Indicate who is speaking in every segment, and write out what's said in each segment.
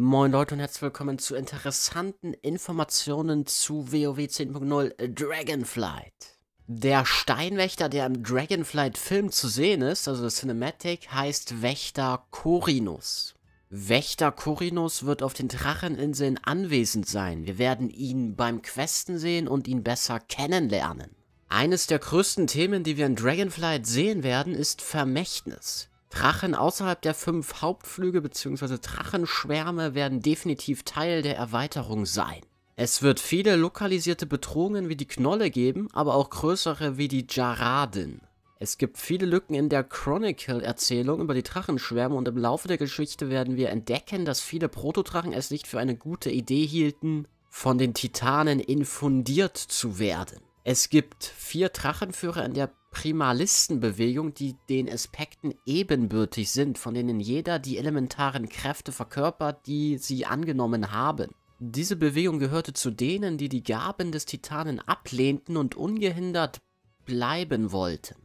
Speaker 1: Moin Leute und herzlich willkommen zu interessanten Informationen zu WoW 10.0 äh, Dragonflight. Der Steinwächter, der im Dragonflight-Film zu sehen ist, also Cinematic, heißt Wächter Corinus. Wächter Corinus wird auf den Dracheninseln anwesend sein. Wir werden ihn beim Questen sehen und ihn besser kennenlernen. Eines der größten Themen, die wir in Dragonflight sehen werden, ist Vermächtnis. Drachen außerhalb der fünf Hauptflüge bzw. Drachenschwärme werden definitiv Teil der Erweiterung sein. Es wird viele lokalisierte Bedrohungen wie die Knolle geben, aber auch größere wie die Jaraden. Es gibt viele Lücken in der Chronicle-Erzählung über die Drachenschwärme und im Laufe der Geschichte werden wir entdecken, dass viele Protodrachen es nicht für eine gute Idee hielten, von den Titanen infundiert zu werden. Es gibt vier Drachenführer in der Primalistenbewegung, die den Aspekten ebenbürtig sind, von denen jeder die elementaren Kräfte verkörpert, die sie angenommen haben. Diese Bewegung gehörte zu denen, die die Gaben des Titanen ablehnten und ungehindert bleiben wollten.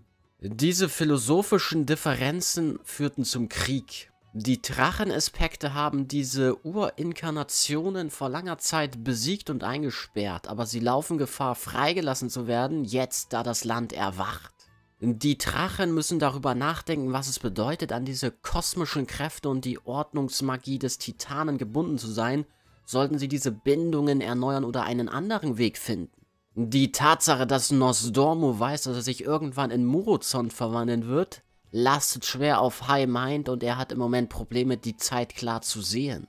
Speaker 1: Diese philosophischen Differenzen führten zum Krieg. Die Drachenaspekte haben diese Urinkarnationen vor langer Zeit besiegt und eingesperrt, aber sie laufen Gefahr, freigelassen zu werden, jetzt da das Land erwacht. Die Drachen müssen darüber nachdenken, was es bedeutet, an diese kosmischen Kräfte und die Ordnungsmagie des Titanen gebunden zu sein, sollten sie diese Bindungen erneuern oder einen anderen Weg finden. Die Tatsache, dass Nosdormu weiß, dass er sich irgendwann in Morozon verwandeln wird, lastet schwer auf High Mind und er hat im Moment Probleme, die Zeit klar zu sehen.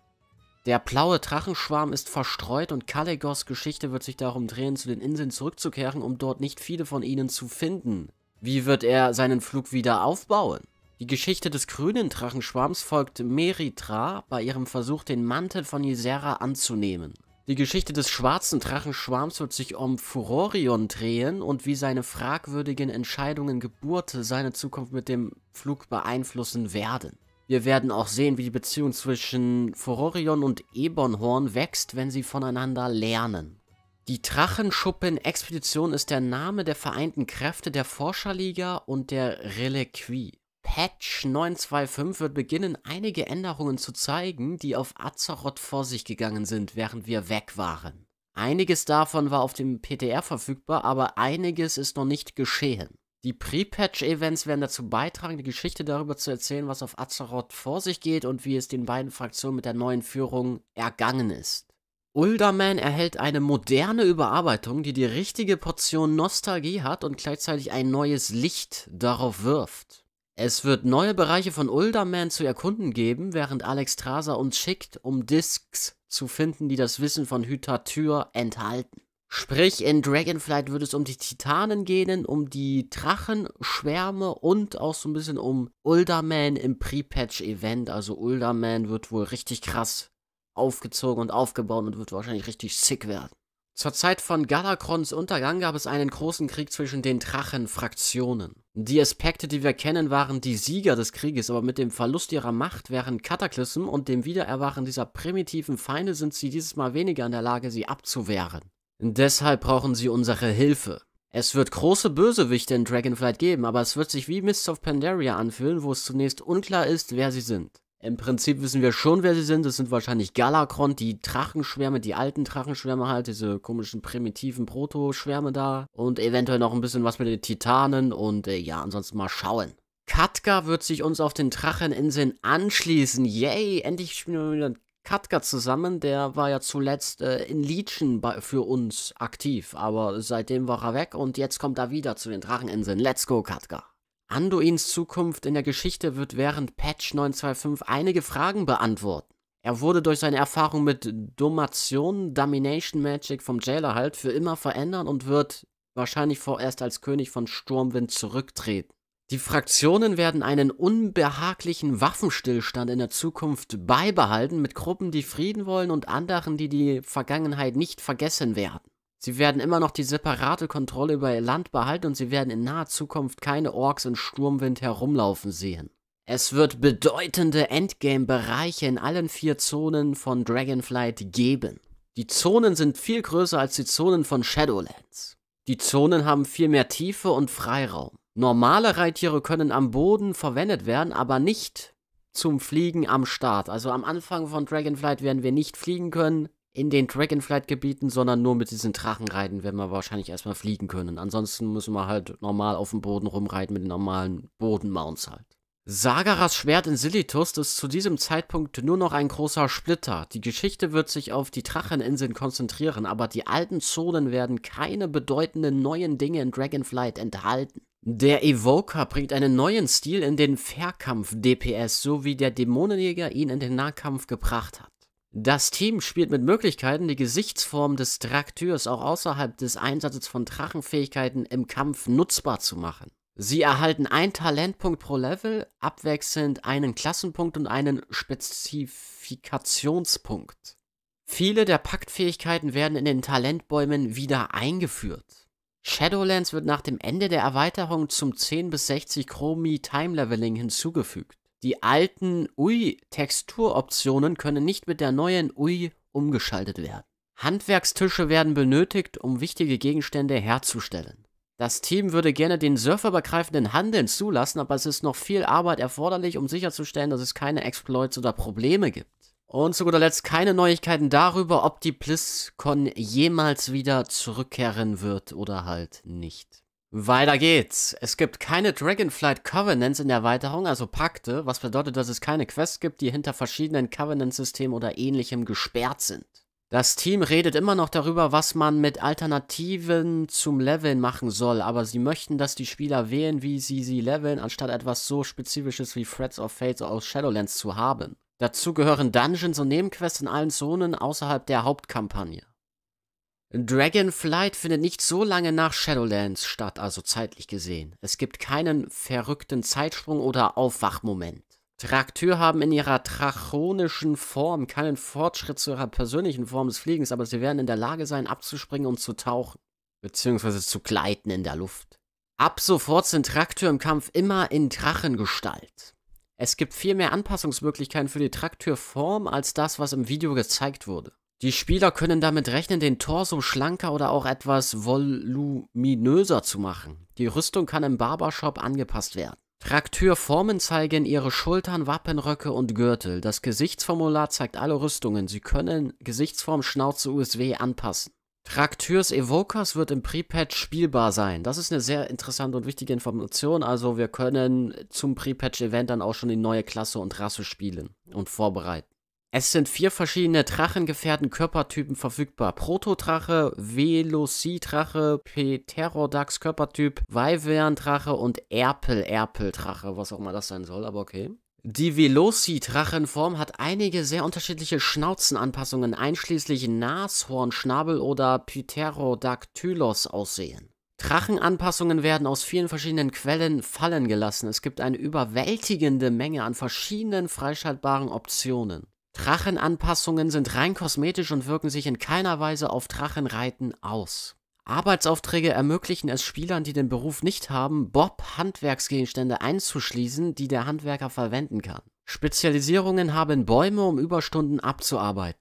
Speaker 1: Der blaue Drachenschwarm ist verstreut und Kalegos Geschichte wird sich darum drehen, zu den Inseln zurückzukehren, um dort nicht viele von ihnen zu finden. Wie wird er seinen Flug wieder aufbauen? Die Geschichte des grünen Drachenschwarms folgt Meritra bei ihrem Versuch, den Mantel von Ysera anzunehmen. Die Geschichte des schwarzen Drachenschwarms wird sich um Furorion drehen und wie seine fragwürdigen Entscheidungen Geburt seine Zukunft mit dem Flug beeinflussen werden. Wir werden auch sehen, wie die Beziehung zwischen Furorion und Ebonhorn wächst, wenn sie voneinander lernen. Die Drachenschuppen-Expedition ist der Name der vereinten Kräfte der Forscherliga und der Reliquie. Patch 925 wird beginnen, einige Änderungen zu zeigen, die auf Azeroth vor sich gegangen sind, während wir weg waren. Einiges davon war auf dem PTR verfügbar, aber einiges ist noch nicht geschehen. Die Pre-Patch-Events werden dazu beitragen, die Geschichte darüber zu erzählen, was auf Azeroth vor sich geht und wie es den beiden Fraktionen mit der neuen Führung ergangen ist. Ulderman erhält eine moderne Überarbeitung, die die richtige Portion Nostalgie hat und gleichzeitig ein neues Licht darauf wirft. Es wird neue Bereiche von Ulderman zu erkunden geben, während Alex Traser uns schickt, um Discs zu finden, die das Wissen von Hytatür enthalten. Sprich, in Dragonflight wird es um die Titanen gehen, um die Drachenschwärme und auch so ein bisschen um Ulderman im Pre-Patch-Event. Also Ulderman wird wohl richtig krass aufgezogen und aufgebaut und wird wahrscheinlich richtig sick werden. Zur Zeit von Galakrons Untergang gab es einen großen Krieg zwischen den Drachenfraktionen. Die Aspekte, die wir kennen, waren die Sieger des Krieges, aber mit dem Verlust ihrer Macht während Kataklysm und dem Wiedererwachen dieser primitiven Feinde sind sie dieses Mal weniger in der Lage, sie abzuwehren. Deshalb brauchen sie unsere Hilfe. Es wird große Bösewichte in Dragonflight geben, aber es wird sich wie Mists of Pandaria anfühlen, wo es zunächst unklar ist, wer sie sind. Im Prinzip wissen wir schon, wer sie sind. Das sind wahrscheinlich Galakron, die Drachenschwärme, die alten Drachenschwärme halt, diese komischen primitiven Proto-Schwärme da. Und eventuell noch ein bisschen was mit den Titanen und äh, ja, ansonsten mal schauen. Katka wird sich uns auf den Dracheninseln anschließen. Yay, endlich spielen wir wieder Katka zusammen, der war ja zuletzt äh, in Legion bei, für uns aktiv, aber seitdem war er weg und jetzt kommt er wieder zu den Dracheninseln. Let's go, Katka! Anduins Zukunft in der Geschichte wird während Patch 925 einige Fragen beantworten. Er wurde durch seine Erfahrung mit Domation, Domination Magic vom Jailer halt für immer verändern und wird wahrscheinlich vorerst als König von Sturmwind zurücktreten. Die Fraktionen werden einen unbehaglichen Waffenstillstand in der Zukunft beibehalten mit Gruppen, die Frieden wollen und anderen, die die Vergangenheit nicht vergessen werden. Sie werden immer noch die separate Kontrolle über ihr Land behalten und sie werden in naher Zukunft keine Orks in Sturmwind herumlaufen sehen. Es wird bedeutende Endgame-Bereiche in allen vier Zonen von Dragonflight geben. Die Zonen sind viel größer als die Zonen von Shadowlands. Die Zonen haben viel mehr Tiefe und Freiraum. Normale Reittiere können am Boden verwendet werden, aber nicht zum Fliegen am Start. Also am Anfang von Dragonflight werden wir nicht fliegen können, in den Dragonflight-Gebieten, sondern nur mit diesen Drachenreiten werden wir wahrscheinlich erstmal fliegen können. Ansonsten müssen wir halt normal auf dem Boden rumreiten mit den normalen Bodenmounts halt. Sagaras Schwert in Silitus ist zu diesem Zeitpunkt nur noch ein großer Splitter. Die Geschichte wird sich auf die Dracheninseln konzentrieren, aber die alten Zonen werden keine bedeutenden neuen Dinge in Dragonflight enthalten. Der Evoker bringt einen neuen Stil in den Verkampf-DPS, so wie der Dämonenjäger ihn in den Nahkampf gebracht hat. Das Team spielt mit Möglichkeiten, die Gesichtsform des Trakteurs auch außerhalb des Einsatzes von Drachenfähigkeiten im Kampf nutzbar zu machen. Sie erhalten einen Talentpunkt pro Level, abwechselnd einen Klassenpunkt und einen Spezifikationspunkt. Viele der Paktfähigkeiten werden in den Talentbäumen wieder eingeführt. Shadowlands wird nach dem Ende der Erweiterung zum 10 bis 60 Chromi Time Leveling hinzugefügt. Die alten UI-Texturoptionen können nicht mit der neuen UI umgeschaltet werden. Handwerkstische werden benötigt, um wichtige Gegenstände herzustellen. Das Team würde gerne den surferübergreifenden Handeln zulassen, aber es ist noch viel Arbeit erforderlich, um sicherzustellen, dass es keine Exploits oder Probleme gibt. Und zu guter Letzt keine Neuigkeiten darüber, ob die Plisscon jemals wieder zurückkehren wird oder halt nicht. Weiter geht's. Es gibt keine Dragonflight Covenants in der Erweiterung, also Pakte, was bedeutet, dass es keine Quests gibt, die hinter verschiedenen Covenant-Systemen oder ähnlichem gesperrt sind. Das Team redet immer noch darüber, was man mit Alternativen zum Leveln machen soll, aber sie möchten, dass die Spieler wählen, wie sie sie leveln, anstatt etwas so Spezifisches wie Threats of Fate aus Shadowlands zu haben. Dazu gehören Dungeons und Nebenquests in allen Zonen außerhalb der Hauptkampagne. Dragonflight findet nicht so lange nach Shadowlands statt, also zeitlich gesehen. Es gibt keinen verrückten Zeitsprung oder Aufwachmoment. Trakteur haben in ihrer trachonischen Form keinen Fortschritt zu ihrer persönlichen Form des Fliegens, aber sie werden in der Lage sein, abzuspringen und zu tauchen, beziehungsweise zu gleiten in der Luft. Ab sofort sind Traktür im Kampf immer in Drachengestalt. Es gibt viel mehr Anpassungsmöglichkeiten für die Traktürform als das, was im Video gezeigt wurde. Die Spieler können damit rechnen, den Torso schlanker oder auch etwas voluminöser zu machen. Die Rüstung kann im Barbershop angepasst werden. Traktürformen zeigen ihre Schultern, Wappenröcke und Gürtel. Das Gesichtsformular zeigt alle Rüstungen. Sie können Gesichtsform, Schnauze, USW anpassen. Traktürs Evokers wird im Pre-Patch spielbar sein. Das ist eine sehr interessante und wichtige Information. Also wir können zum pre patch event dann auch schon die neue Klasse und Rasse spielen und vorbereiten. Es sind vier verschiedene Drachengefährten-Körpertypen verfügbar. Protodrache, Velocidrache, Pterodax Körpertyp, Weiverndrache und Erpel-Erpeldrache, was auch immer das sein soll, aber okay. Die Veloci-Drachenform hat einige sehr unterschiedliche Schnauzenanpassungen, einschließlich Nashorn, Schnabel oder Pterodactylos aussehen. Drachenanpassungen werden aus vielen verschiedenen Quellen fallen gelassen. Es gibt eine überwältigende Menge an verschiedenen freischaltbaren Optionen. Drachenanpassungen sind rein kosmetisch und wirken sich in keiner Weise auf Drachenreiten aus. Arbeitsaufträge ermöglichen es Spielern, die den Beruf nicht haben, Bob Handwerksgegenstände einzuschließen, die der Handwerker verwenden kann. Spezialisierungen haben Bäume, um Überstunden abzuarbeiten.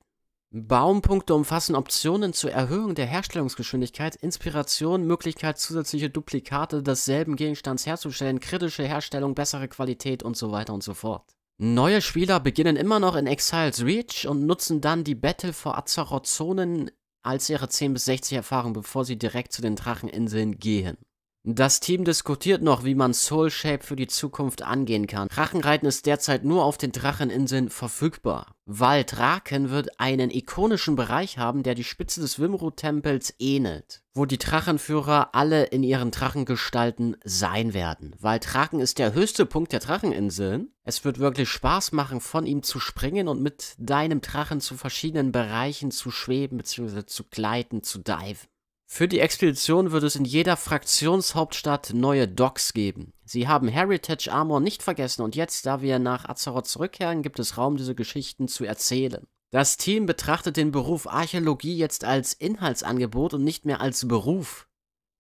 Speaker 1: Baumpunkte umfassen Optionen zur Erhöhung der Herstellungsgeschwindigkeit, Inspiration, Möglichkeit zusätzliche Duplikate desselben Gegenstands herzustellen, kritische Herstellung, bessere Qualität und so weiter und so fort. Neue Spieler beginnen immer noch in Exiles Reach und nutzen dann die Battle for Azeroth Zonen als ihre 10 bis 60 Erfahrung, bevor sie direkt zu den Dracheninseln gehen. Das Team diskutiert noch, wie man Soul Shape für die Zukunft angehen kann. Drachenreiten ist derzeit nur auf den Dracheninseln verfügbar. Waldraken wird einen ikonischen Bereich haben, der die Spitze des Wimru-Tempels ähnelt, wo die Drachenführer alle in ihren Drachengestalten sein werden. Waldraken ist der höchste Punkt der Dracheninseln. Es wird wirklich Spaß machen, von ihm zu springen und mit deinem Drachen zu verschiedenen Bereichen zu schweben bzw. zu gleiten, zu diven. Für die Expedition wird es in jeder Fraktionshauptstadt neue Docks geben. Sie haben Heritage Armor nicht vergessen und jetzt, da wir nach Azeroth zurückkehren, gibt es Raum, diese Geschichten zu erzählen. Das Team betrachtet den Beruf Archäologie jetzt als Inhaltsangebot und nicht mehr als Beruf.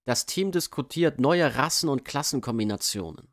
Speaker 1: Das Team diskutiert neue Rassen- und Klassenkombinationen.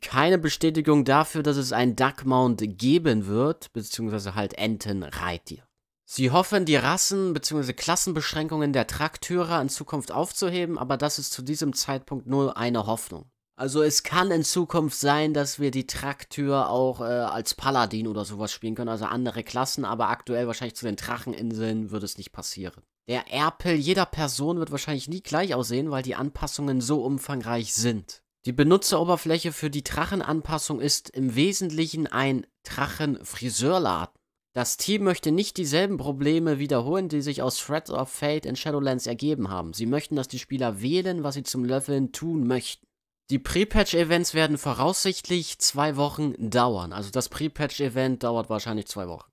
Speaker 1: Keine Bestätigung dafür, dass es ein Duckmount geben wird, beziehungsweise halt Enten-Reittier. Sie hoffen, die Rassen- bzw. Klassenbeschränkungen der Trakteure in Zukunft aufzuheben, aber das ist zu diesem Zeitpunkt nur eine Hoffnung. Also es kann in Zukunft sein, dass wir die Traktür auch äh, als Paladin oder sowas spielen können, also andere Klassen, aber aktuell wahrscheinlich zu den Dracheninseln würde es nicht passieren. Der Erpel jeder Person wird wahrscheinlich nie gleich aussehen, weil die Anpassungen so umfangreich sind. Die Benutzeroberfläche für die Drachenanpassung ist im Wesentlichen ein Drachenfriseurladen. Das Team möchte nicht dieselben Probleme wiederholen, die sich aus Threads of Fate in Shadowlands ergeben haben. Sie möchten, dass die Spieler wählen, was sie zum Löffeln tun möchten. Die Pre-Patch-Events werden voraussichtlich zwei Wochen dauern. Also das Pre-Patch-Event dauert wahrscheinlich zwei Wochen.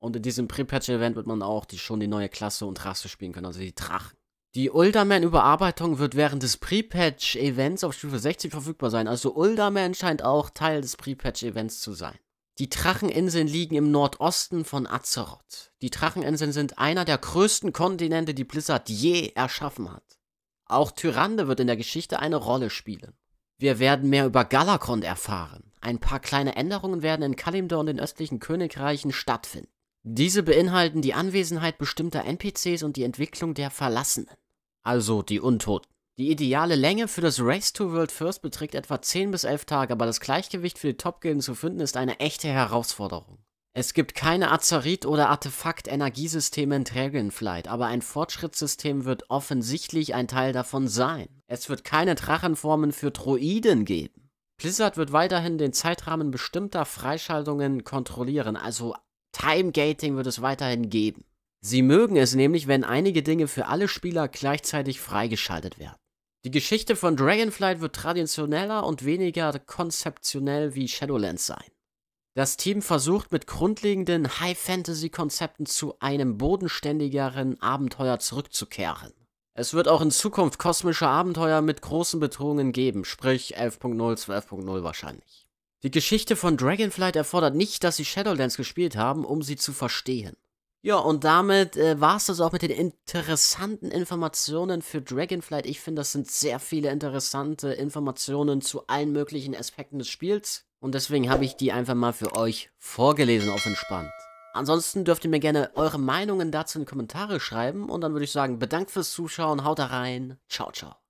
Speaker 1: Und in diesem Pre-Patch-Event wird man auch die, schon die neue Klasse und Rasse spielen können, also die Drachen. Die ulderman überarbeitung wird während des Pre-Patch-Events auf Stufe 60 verfügbar sein. Also Ulderman scheint auch Teil des Pre-Patch-Events zu sein. Die Dracheninseln liegen im Nordosten von Azeroth. Die Dracheninseln sind einer der größten Kontinente, die Blizzard je erschaffen hat. Auch Tyrande wird in der Geschichte eine Rolle spielen. Wir werden mehr über Galakrond erfahren. Ein paar kleine Änderungen werden in Kalimdor und den östlichen Königreichen stattfinden. Diese beinhalten die Anwesenheit bestimmter NPCs und die Entwicklung der Verlassenen, also die Untoten. Die ideale Länge für das Race to World First beträgt etwa 10 bis 11 Tage, aber das Gleichgewicht für die Top-Gilden zu finden ist eine echte Herausforderung. Es gibt keine Azarit- oder Artefakt-Energiesysteme in Dragon Flight, aber ein Fortschrittssystem wird offensichtlich ein Teil davon sein. Es wird keine Drachenformen für Droiden geben. Blizzard wird weiterhin den Zeitrahmen bestimmter Freischaltungen kontrollieren, also Timegating wird es weiterhin geben. Sie mögen es nämlich, wenn einige Dinge für alle Spieler gleichzeitig freigeschaltet werden. Die Geschichte von Dragonflight wird traditioneller und weniger konzeptionell wie Shadowlands sein. Das Team versucht mit grundlegenden High-Fantasy-Konzepten zu einem bodenständigeren Abenteuer zurückzukehren. Es wird auch in Zukunft kosmische Abenteuer mit großen Bedrohungen geben, sprich 11.0, 12.0 wahrscheinlich. Die Geschichte von Dragonflight erfordert nicht, dass sie Shadowlands gespielt haben, um sie zu verstehen. Ja, und damit äh, war es das auch mit den interessanten Informationen für Dragonflight. Ich finde, das sind sehr viele interessante Informationen zu allen möglichen Aspekten des Spiels. Und deswegen habe ich die einfach mal für euch vorgelesen auf entspannt. Ansonsten dürft ihr mir gerne eure Meinungen dazu in die Kommentare schreiben. Und dann würde ich sagen, bedankt fürs Zuschauen, haut da rein, ciao, ciao.